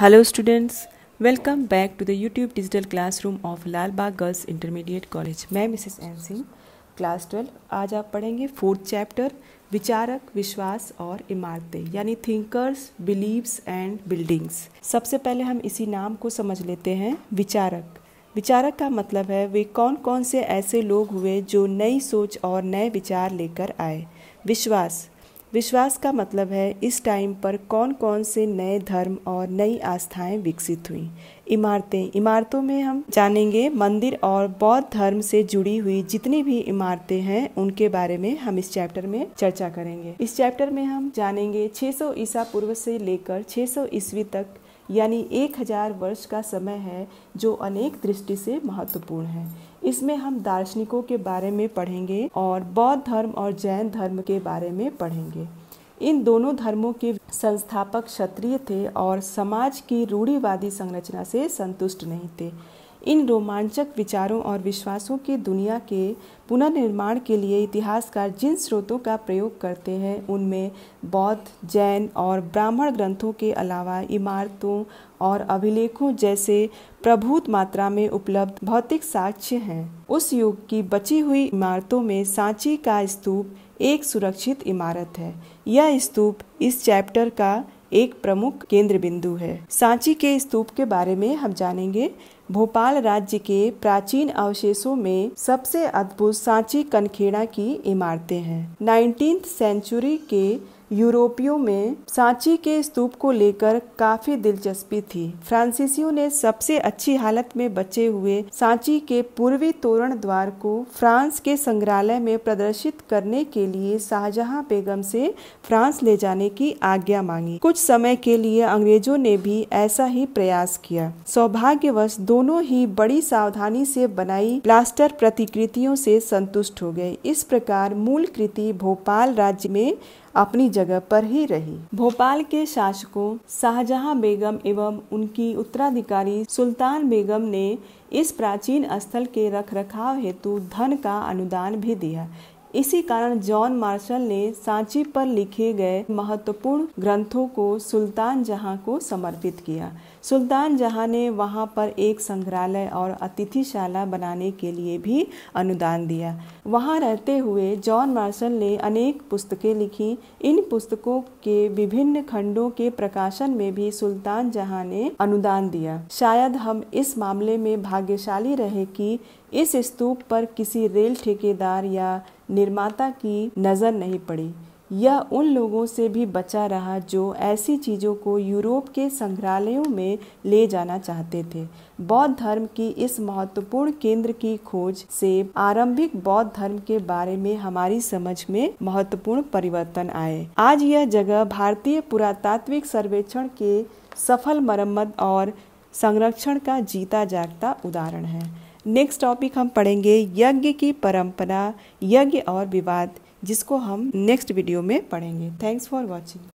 hello students welcome back to the YouTube digital classroom of Lal Bagh girls intermediate college मैं Mrs N Singh class twelve आज आप पढ़ेंगे fourth chapter विचारक विश्वास और इमारतें यानी थिंकर्स बिलीव्स एंड बिल्डिंग्स सबसे पहले हम इसी नाम को समझ लेते हैं विचारक विचारक का मतलब है वे कौन कौन से ऐसे लोग हुए जो नई सोच और नए विचार लेकर आए विश्वास विश्वास का मतलब है इस टाइम पर कौन कौन से नए धर्म और नई आस्थाएं विकसित हुई इमारतें इमारतों में हम जानेंगे मंदिर और बौद्ध धर्म से जुड़ी हुई जितनी भी इमारतें हैं उनके बारे में हम इस चैप्टर में चर्चा करेंगे इस चैप्टर में हम जानेंगे 600 ईसा पूर्व से लेकर 600 ईस्वी तक यानी एक हजार वर्ष का समय है जो अनेक दृष्टि से महत्वपूर्ण है इसमें हम दार्शनिकों के बारे में पढ़ेंगे और बौद्ध धर्म और जैन धर्म के बारे में पढ़ेंगे इन दोनों धर्मों के संस्थापक क्षत्रिय थे और समाज की रूढ़िवादी संरचना से संतुष्ट नहीं थे इन रोमांचक विचारों और विश्वासों की दुनिया के पुनर्निर्माण के लिए इतिहासकार जिन स्रोतों का प्रयोग करते हैं उनमें बौद्ध जैन और ब्राह्मण ग्रंथों के अलावा इमारतों और अभिलेखों जैसे प्रभूत मात्रा में उपलब्ध भौतिक साक्ष्य हैं उस युग की बची हुई इमारतों में सांची का स्तूप एक सुरक्षित इमारत है यह स्तूप इस चैप्टर का एक प्रमुख केंद्र बिंदु है सांची के स्तूप के बारे में हम जानेंगे भोपाल राज्य के प्राचीन अवशेषों में सबसे अद्भुत सांची कनखेड़ा की इमारतें हैं नाइनटीन सेंचुरी के यूरोपियों में सांची के स्तूप को लेकर काफी दिलचस्पी थी फ्रांसीसियों ने सबसे अच्छी हालत में बचे हुए सांची के पूर्वी तोरण द्वार को फ्रांस के संग्रहालय में प्रदर्शित करने के लिए शाहजहां बेगम से फ्रांस ले जाने की आज्ञा मांगी कुछ समय के लिए अंग्रेजों ने भी ऐसा ही प्रयास किया सौभाग्यवश दोनों ही बड़ी सावधानी से बनाई प्लास्टर प्रतिकृतियों से संतुष्ट हो गए इस प्रकार मूल कृति भोपाल राज्य में अपनी जगह पर ही रही भोपाल के शासकों शाहजहां बेगम एवं उनकी उत्तराधिकारी सुल्तान बेगम ने इस प्राचीन स्थल के रखरखाव हेतु धन का अनुदान भी दिया इसी कारण जॉन मार्शल ने सांची पर लिखे गए महत्वपूर्ण ग्रंथों को सुल्तान जहां को समर्पित किया सुल्तान जहां ने वहां पर एक संग्रहालय और अतिथिशाला बनाने के लिए भी अनुदान दिया वहां रहते हुए जॉन मार्शल ने अनेक पुस्तकें लिखी इन पुस्तकों के विभिन्न खंडों के प्रकाशन में भी सुल्तान जहां ने अनुदान दिया शायद हम इस मामले में भाग्यशाली रहे कि इस स्तूप पर किसी रेल ठेकेदार या निर्माता की नज़र नहीं पड़ी यह उन लोगों से भी बचा रहा जो ऐसी चीज़ों को यूरोप के संग्रहालयों में ले जाना चाहते थे बौद्ध धर्म की इस महत्वपूर्ण केंद्र की खोज से आरंभिक बौद्ध धर्म के बारे में हमारी समझ में महत्वपूर्ण परिवर्तन आए आज यह जगह भारतीय पुरातात्विक सर्वेक्षण के सफल मरम्मत और संरक्षण का जीता जागता उदाहरण है नेक्स्ट टॉपिक हम पढ़ेंगे यज्ञ की परंपरा यज्ञ और विवाद जिसको हम नेक्स्ट वीडियो में पढ़ेंगे थैंक्स फॉर वॉचिंग